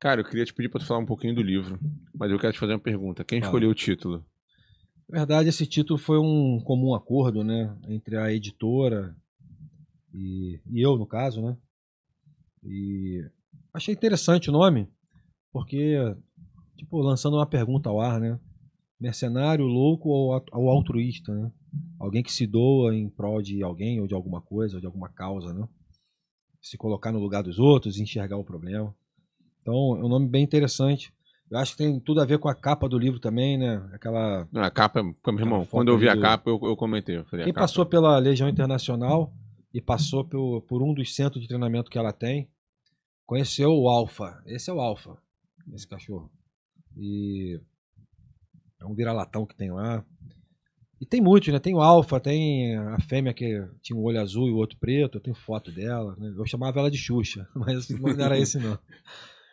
Cara, eu queria te pedir para falar um pouquinho do livro, mas eu quero te fazer uma pergunta. Quem Fala. escolheu o título? Na verdade, esse título foi um comum acordo, né, entre a editora e, e eu, no caso, né? E achei interessante o nome, porque tipo lançando uma pergunta ao ar, né? Mercenário, louco ou, ou altruísta, né? Alguém que se doa em prol de alguém ou de alguma coisa ou de alguma causa, né? Se colocar no lugar dos outros, enxergar o problema. Então, é um nome bem interessante. Eu acho que tem tudo a ver com a capa do livro também, né? Aquela. Não, a capa, meu irmão, quando eu vi a capa, eu, eu comentei. Eu falei, Quem capa... passou pela Legião Internacional e passou por, por um dos centros de treinamento que ela tem, conheceu o Alfa. Esse é o Alfa, esse cachorro. E é um vira-latão que tem lá. E tem muitos, né? Tem o Alfa, tem a fêmea que tinha um olho azul e o outro preto. Eu tenho foto dela. Né? Eu chamava ela de Xuxa, mas não era esse não.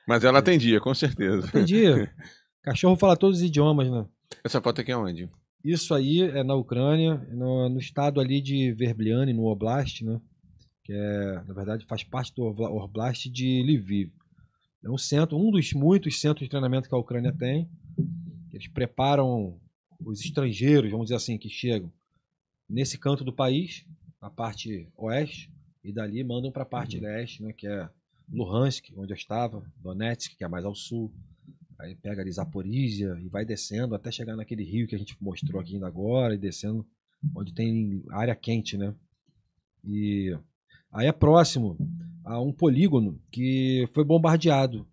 Mas ela atendia, com certeza. Atendia. Cachorro fala todos os idiomas, né? Essa foto aqui é onde? Isso aí é na Ucrânia, no, no estado ali de Verbliane, no Oblast, né? Que é, na verdade, faz parte do Oblast de Lviv. É um centro, um dos muitos centros de treinamento que a Ucrânia tem. Eles preparam os estrangeiros, vamos dizer assim, que chegam nesse canto do país, na parte oeste, e dali mandam para a parte leste, né, que é Luhansk, onde eu estava, Donetsk, que é mais ao sul, aí pega ali Zaporizhia e vai descendo até chegar naquele rio que a gente mostrou aqui ainda agora e descendo onde tem área quente, né? E aí é próximo a um polígono que foi bombardeado.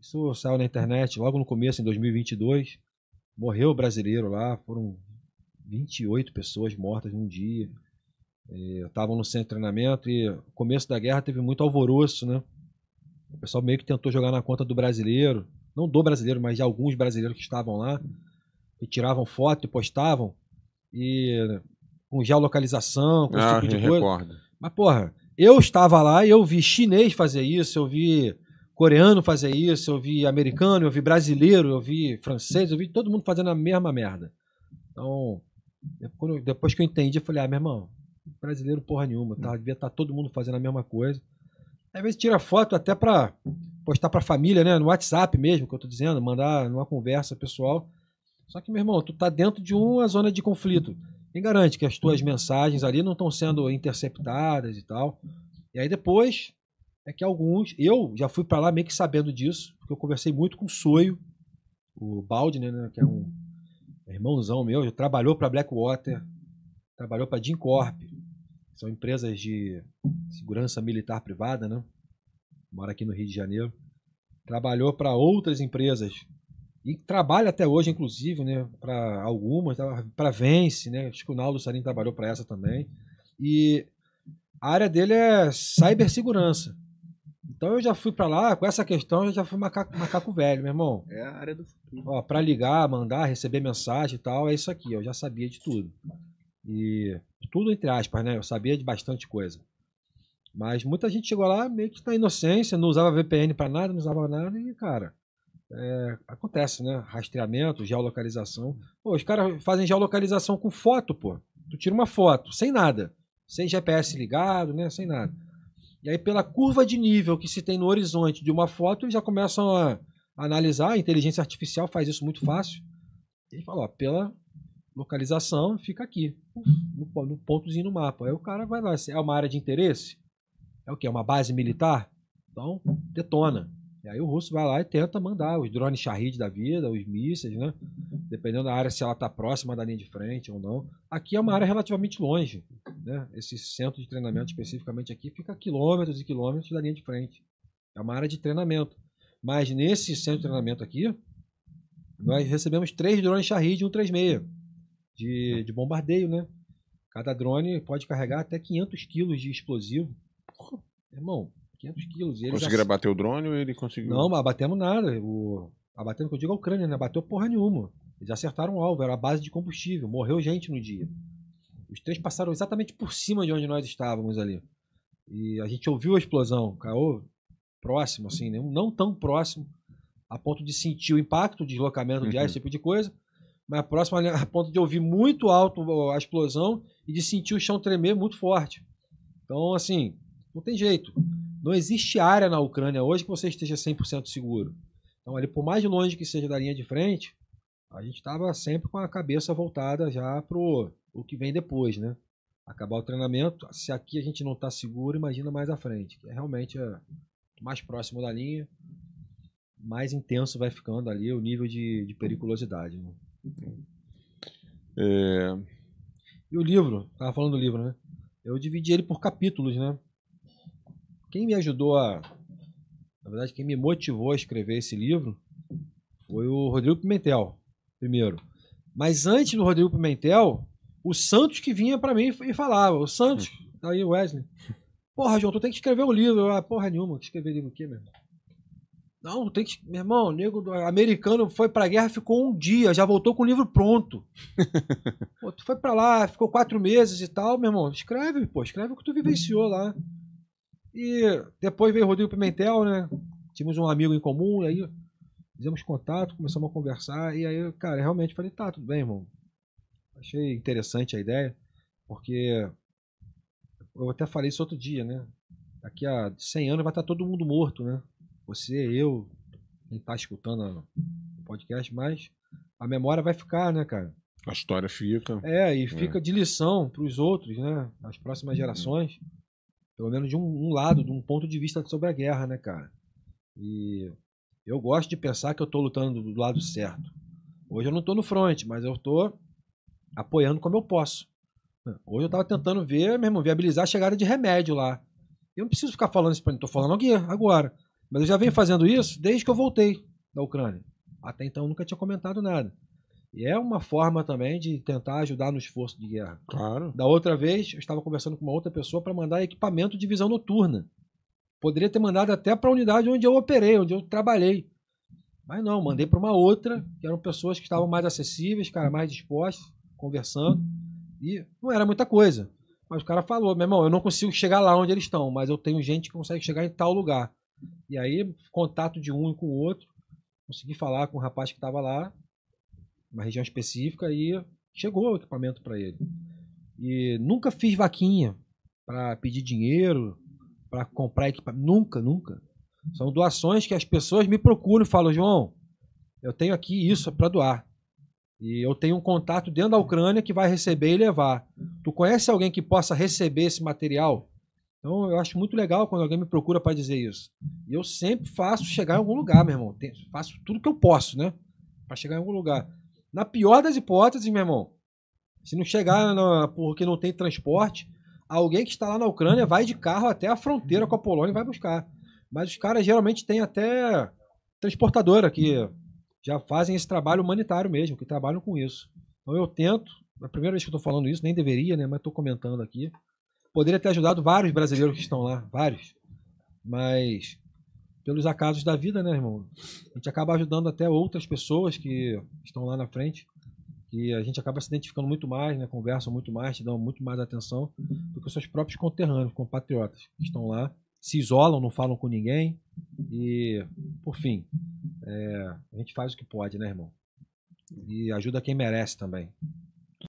Isso saiu na internet logo no começo, em 2022. Morreu brasileiro lá, foram 28 pessoas mortas num dia. E estavam no centro de treinamento e no começo da guerra teve muito alvoroço, né? O pessoal meio que tentou jogar na conta do brasileiro, não do brasileiro, mas de alguns brasileiros que estavam lá, e tiravam foto e postavam, e com geolocalização, com ah, tipo de coisa. Recordo. Mas, porra, eu estava lá e eu vi chinês fazer isso, eu vi coreano fazer isso, eu vi americano, eu vi brasileiro, eu vi francês, eu vi todo mundo fazendo a mesma merda. Então, depois que eu entendi, eu falei, ah, meu irmão, brasileiro porra nenhuma, tá? Hum. Devia estar tá todo mundo fazendo a mesma coisa. Às vezes tira foto até para postar para família, né? No WhatsApp mesmo, que eu tô dizendo, mandar numa conversa pessoal. Só que, meu irmão, tu tá dentro de uma zona de conflito. Quem garante que as tuas mensagens ali não estão sendo interceptadas e tal? E aí depois é que alguns, eu já fui para lá meio que sabendo disso, porque eu conversei muito com o Soio, o Balde, né, né que é um irmãozão meu, já trabalhou para Blackwater, trabalhou para Jim Corp, são empresas de segurança militar privada, né? Mora aqui no Rio de Janeiro. Trabalhou para outras empresas e trabalha até hoje, inclusive, né, para algumas, tá? para Vence, né? Acho que o Naldo Sarin trabalhou para essa também. E a área dele é cibersegurança. Então eu já fui para lá com essa questão, eu já fui macaco, macaco velho, meu irmão. É a área do futuro. Ó, para ligar, mandar, receber mensagem e tal, é isso aqui, eu já sabia de tudo. E tudo entre aspas, né? Eu sabia de bastante coisa. Mas muita gente chegou lá meio que na inocência, não usava VPN para nada, não usava nada e, cara, é, acontece, né? Rastreamento, geolocalização. Pô, os caras fazem geolocalização com foto, pô. Tu tira uma foto, sem nada. Sem GPS ligado, né? Sem nada. E aí, pela curva de nível que se tem no horizonte de uma foto, eles já começam a analisar. A inteligência artificial faz isso muito fácil. Ele falou, ó, pela localização fica aqui, no, no pontozinho no mapa. Aí o cara vai lá, é uma área de interesse? É o que? É uma base militar? Então, detona. E aí o russo vai lá e tenta mandar os drones Shahid da vida, os mísseis, né? Dependendo da área, se ela está próxima da linha de frente ou não. Aqui é uma área relativamente longe, né? Esse centro de treinamento, especificamente aqui, fica quilômetros e quilômetros da linha de frente. É uma área de treinamento. Mas nesse centro de treinamento aqui, nós recebemos três drones Shahid 136 de, de bombardeio, né? Cada drone pode carregar até 500 quilos de explosivo. Porra, irmão, 500 quilos. Conseguiram já... bater o drone ou ele conseguiu? Não, abatemos nada. O... Abatemos, que eu digo, é a Ucrânia, né? Bateu porra nenhuma. Eles acertaram o alvo, era a base de combustível. Morreu gente no dia. Os três passaram exatamente por cima de onde nós estávamos ali. E a gente ouviu a explosão, caiu próximo, assim, né? não tão próximo, a ponto de sentir o impacto, o deslocamento de ar, uhum. esse tipo de coisa mas próximo, a ponto de ouvir muito alto a explosão e de sentir o chão tremer muito forte. Então, assim, não tem jeito. Não existe área na Ucrânia hoje que você esteja 100% seguro. Então, ali, por mais longe que seja da linha de frente, a gente estava sempre com a cabeça voltada já para o que vem depois, né? Acabar o treinamento, se aqui a gente não está seguro, imagina mais à frente, que é realmente é mais próximo da linha, mais intenso vai ficando ali o nível de, de periculosidade. Né? É... E o livro, estava falando do livro, né? Eu dividi ele por capítulos, né? Quem me ajudou a. Na verdade, quem me motivou a escrever esse livro foi o Rodrigo Pimentel, primeiro. Mas antes do Rodrigo Pimentel, o Santos que vinha para mim e falava: O Santos, hum. tá aí o Wesley, porra, João, tu tem que escrever um livro. Eu, ah, porra nenhuma, escrever livro o meu irmão? Não, tem que. Meu irmão, nego americano foi pra guerra, ficou um dia, já voltou com o livro pronto. pô, tu foi pra lá, ficou quatro meses e tal, meu irmão. Escreve, pô, escreve o que tu vivenciou lá. E depois veio o Rodrigo Pimentel, né? Tínhamos um amigo em comum, aí fizemos contato, começamos a conversar. E aí, cara, realmente falei, tá, tudo bem, irmão. Achei interessante a ideia, porque eu até falei isso outro dia, né? Daqui a 100 anos vai estar todo mundo morto, né? você, eu, quem tá escutando o podcast, mas a memória vai ficar, né, cara? A história fica. É, e é. fica é. de lição para os outros, né? As próximas uhum. gerações. Uhum. Pelo menos de um, um, lado, de um ponto de vista sobre a guerra, né, cara? E eu gosto de pensar que eu tô lutando do lado certo. Hoje eu não tô no front, mas eu tô apoiando como eu posso. Hoje eu tava tentando ver, mesmo viabilizar a chegada de remédio lá. Eu não preciso ficar falando isso pra mim, tô falando aqui agora. Mas eu já venho fazendo isso desde que eu voltei da Ucrânia. Até então nunca tinha comentado nada. E é uma forma também de tentar ajudar no esforço de guerra. Claro. Da outra vez, eu estava conversando com uma outra pessoa para mandar equipamento de visão noturna. Poderia ter mandado até para a unidade onde eu operei, onde eu trabalhei. Mas não, mandei para uma outra, que eram pessoas que estavam mais acessíveis, cara, mais dispostas, conversando. E não era muita coisa. Mas o cara falou: meu irmão, eu não consigo chegar lá onde eles estão, mas eu tenho gente que consegue chegar em tal lugar. E aí, contato de um com o outro, consegui falar com o um rapaz que estava lá, uma região específica, e chegou o equipamento para ele. E nunca fiz vaquinha para pedir dinheiro, para comprar equipamento, nunca, nunca. São doações que as pessoas me procuram e falam, João, eu tenho aqui isso para doar. E eu tenho um contato dentro da Ucrânia que vai receber e levar. Tu conhece alguém que possa receber esse material? Então eu acho muito legal quando alguém me procura para dizer isso. E eu sempre faço chegar em algum lugar, meu irmão. Tem, faço tudo que eu posso, né? Para chegar em algum lugar. Na pior das hipóteses, meu irmão, se não chegar na, porque não tem transporte, alguém que está lá na Ucrânia vai de carro até a fronteira com a Polônia e vai buscar. Mas os caras geralmente têm até transportadora que já fazem esse trabalho humanitário mesmo, que trabalham com isso. Então eu tento, é a primeira vez que eu estou falando isso, nem deveria, né? Mas estou comentando aqui. Poderia ter ajudado vários brasileiros que estão lá, vários. Mas pelos acasos da vida, né, irmão? A gente acaba ajudando até outras pessoas que estão lá na frente, que a gente acaba se identificando muito mais, né? Conversam muito mais, te dão muito mais atenção do que os seus próprios conterrâneos, compatriotas, que estão lá, se isolam, não falam com ninguém e, por fim, é, a gente faz o que pode, né, irmão? E ajuda quem merece também.